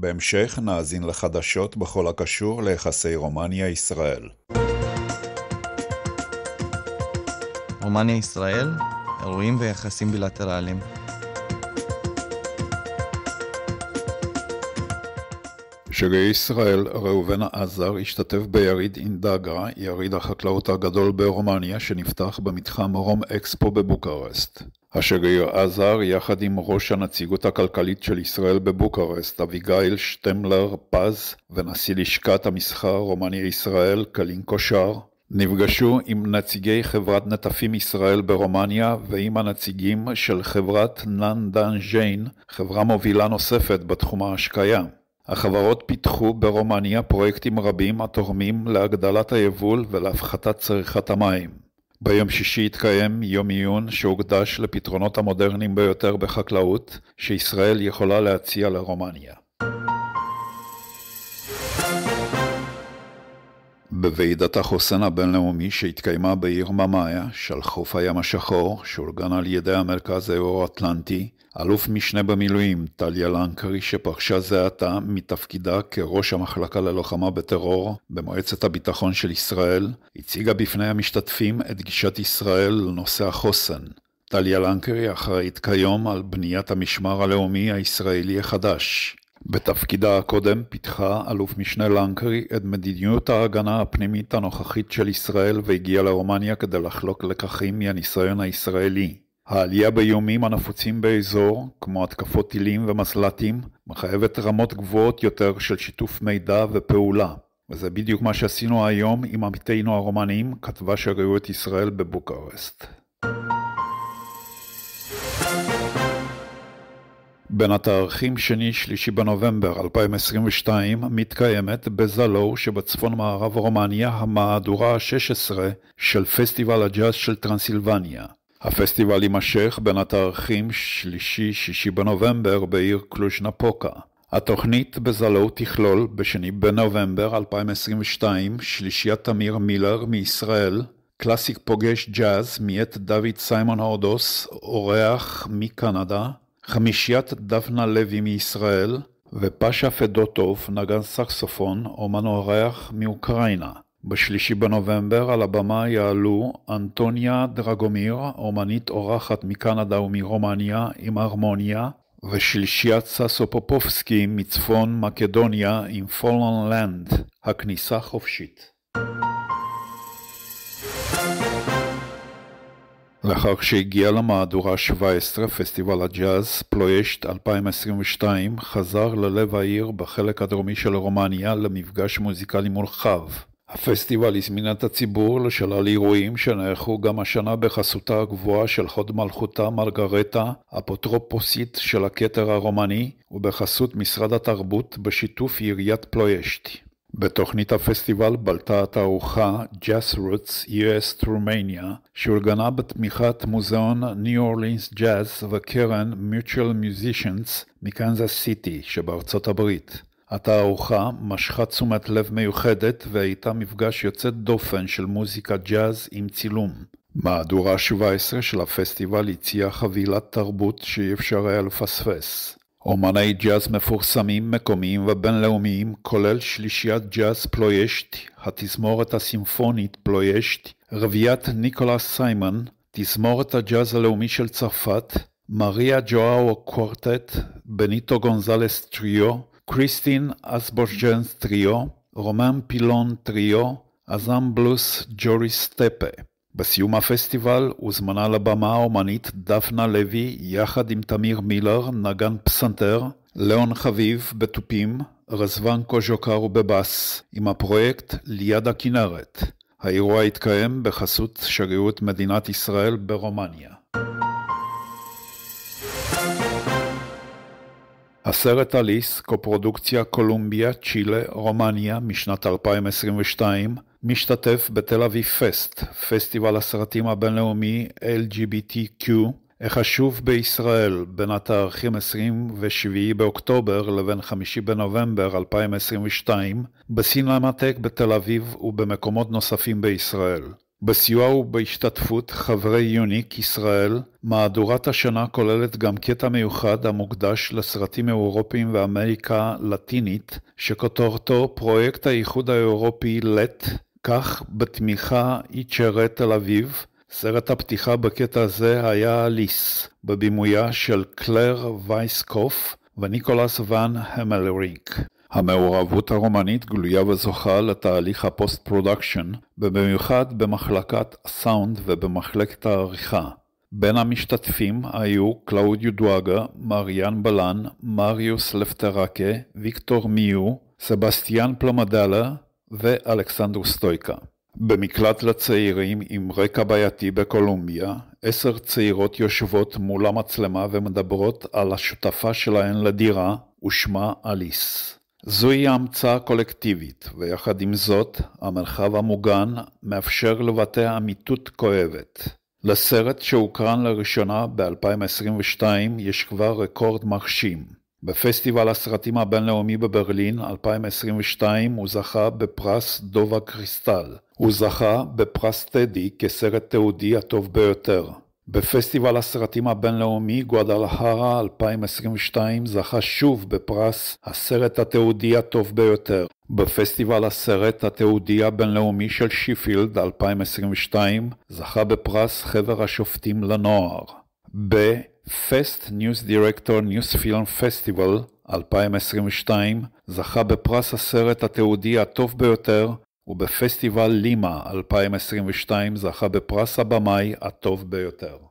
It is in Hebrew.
בהמשך נאזין לחדשות בכל הקשור ליחסי רומניה-ישראל. רומניה-ישראל, אירועים ויחסים בילטרליים. שגריר ישראל ראובן עזר השתתף ביריד אינדגה, יריד החקלאות הגדול ברומניה, שנפתח במתחם רום אקספו בבוקרשט. השגריר עזר יחד עם ראש הנציגות הכלכלית של ישראל בבוקרשט, אביגיל שטמלר פז ונשיא לשכת המסחר רומני ישראל קלין קושר, נפגשו עם נציגי חברת נטפים ישראל ברומניה ועם הנציגים של חברת ננדן ז'יין, חברה מובילה נוספת בתחום ההשקיה. החברות פיתחו ברומניה פרויקטים רבים התורמים להגדלת היבול ולהפחתת צריכת המים. ביום שישי התקיים יום עיון שהוקדש לפתרונות המודרניים ביותר בחקלאות שישראל יכולה להציע לרומניה. בוועידת החוסן הבינלאומי שהתקיימה בעיר ממאיה, שעל חוף הים השחור, שאורגן על ידי המרכז האירו-אטלנטי, אלוף משנה במילואים טליה לנקרי, שפרשה זה עתה מתפקידה כראש המחלקה ללוחמה בטרור במועצת הביטחון של ישראל, הציגה בפני המשתתפים את גישת ישראל לנושא החוסן. טליה לנקרי אחראית כיום על בניית המשמר הלאומי הישראלי החדש. בתפקידה הקודם פיתחה אלוף משנה לנקרי את מדיניות ההגנה הפנימית הנוכחית של ישראל והגיעה לרומניה כדי לחלוק לקחים מהניסיון הישראלי. העלייה באיומים הנפוצים באזור, כמו התקפות טילים ומזל"טים, מחייבת רמות גבוהות יותר של שיתוף מידע ופעולה. וזה בדיוק מה שעשינו היום עם עמיתינו הרומנים, כתבה את ישראל בבוקרסט. בין התאריכים שני שלישי בנובמבר 2022 מתקיימת בזלו שבצפון מערב רומניה המהדורה ה-16 של פסטיבל הג'אז של טרנסילבניה. הפסטיבל יימשך בין התאריכים שלישי שישי בנובמבר בעיר קלוז'נפוקה. התוכנית בזלו תכלול בשני בנובמבר 2022 שלישיית תמיר מילר מישראל, קלאסיק פוגש ג'אז מאת דוד סיימון הורדוס, אורח מקנדה, חמישיית דפנה לוי מישראל ופאשה פדוטוב, נגן סקסופון, אומן אורח מאוקראינה. בשלישי בנובמבר על הבמה יעלו אנטוניה דרגומיר, אומנית אורחת מקנדה ומרומניה עם הרמוניה, ושלישיית ססו פופובסקי מצפון מקדוניה עם פולן לנד. הכניסה חופשית. לאחר שהגיע למהדורה 17 פסטיבל הג'אז, פלוישט 2022, חזר ללב העיר בחלק הדרומי של רומניה למפגש מוזיקלי מורחב. הפסטיבל הזמין את הציבור לשלל אירועים שנערכו גם השנה בחסותה הגבוהה של חוד מלכותה מרגרטה, אפוטרופוסית של הכתר הרומני, ובחסות משרד התרבות בשיתוף עיריית פלוישט. בתוכנית הפסטיבל בלטה התערוכה "Jazz Roots US Romania" שאורגנה בתמיכת מוזיאון New Orleans Jazz וקרן Mutual Musicians מקנזס סיטי שבארצות הברית. התערוכה משכה תשומת לב מיוחדת והייתה מפגש יוצא דופן של מוזיקה ג'אז עם צילום. מהדורה 17 של הפסטיבל הציעה חבילת תרבות שאי אפשר היה לפספס. אומני ג'אז מפורסמים מקומיים ובינלאומיים כולל שלישיית ג'אז פלוישט, התזמורת הסימפונית פלוישט, רביעיית ניקולס סיימן, תזמורת הג'אז הלאומי של צרפת, מריה ג'ואאו קורטט, בניטו גונזלס טריו, קריסטין אסבורג'נס טריו, רומן פילון טריו, אזם בלוס ג'ורי סטפה. בסיום הפסטיבל הוזמנה לבמה האומנית דפנה לוי יחד עם תמיר מילר, נגן פסנתר, ליאון חביב בתופים, רזוון קוז'וקרו בבאס, עם הפרויקט ליד הכנרת. האירוע התקיים בחסות שגרירות מדינת ישראל ברומניה. הסרט אליס, קופרודוקציה קולומביה, צ'ילה, רומניה, משנת 2022, משתתף בתל אביב פסט, פסטיבל הסרטים הבינלאומי LGBTQ, החשוב בישראל בין התאריכים 27 באוקטובר לבין 5 בנובמבר 2022, בסינמטק בתל אביב ובמקומות נוספים בישראל. בסיוע ובהשתתפות חברי יוניק ישראל, מהדורת השנה כוללת גם קטע מיוחד המוקדש לסרטים אירופיים ואמריקה לטינית, שכותרתו פרויקט האיחוד האירופי לט כך בתמיכה איצ'רט תל אביב, סרט הפתיחה בקטע הזה היה "אליס", בבימויה של קלר וייסקוף וניקולס ואן המלריק. המעורבות הרומנית גלויה וזוכה לתהליך הפוסט-פרודקשן, ובמיוחד במחלקת הסאונד ובמחלקת העריכה. בין המשתתפים היו קלאודיו דואגה, מריאן בלן, מריוס לפטרקה, ויקטור מיו, סבסטיאן פלמדלה, ואלכסנדר סטויקה. במקלט לצעירים עם רקע בעייתי בקולומביה, עשר צעירות יושבות מול המצלמה ומדברות על השותפה שלהן לדירה, ושמה אליס. זוהי המצאה קולקטיבית, ויחד עם זאת, המרחב המוגן מאפשר לבטא אמיתות כואבת. לסרט שהוקרן לראשונה ב-2022 יש כבר רקורד מרשים. בפסטיבל הסרטים הבינלאומי בברלין 2022 הוא זכה בפרס דובה קריסטל. הוא זכה בפרס טדי כסרט תיעודי הטוב ביותר. בפסטיבל הסרטים הבינלאומי גואדלהרה 2022 זכה שוב בפרס הסרט התיעודי הטוב ביותר. בפסטיבל הסרט התיעודי הבינלאומי של שיפילד 2022 זכה בפרס חבר השופטים לנוער. ב- פסט ניוז דירקטור ניוז פילם פסטיבל 2022 זכה בפרס הסרט התיעודי הטוב ביותר ובפסטיבל לימה 2022 זכה בפרס הבמאי הטוב ביותר.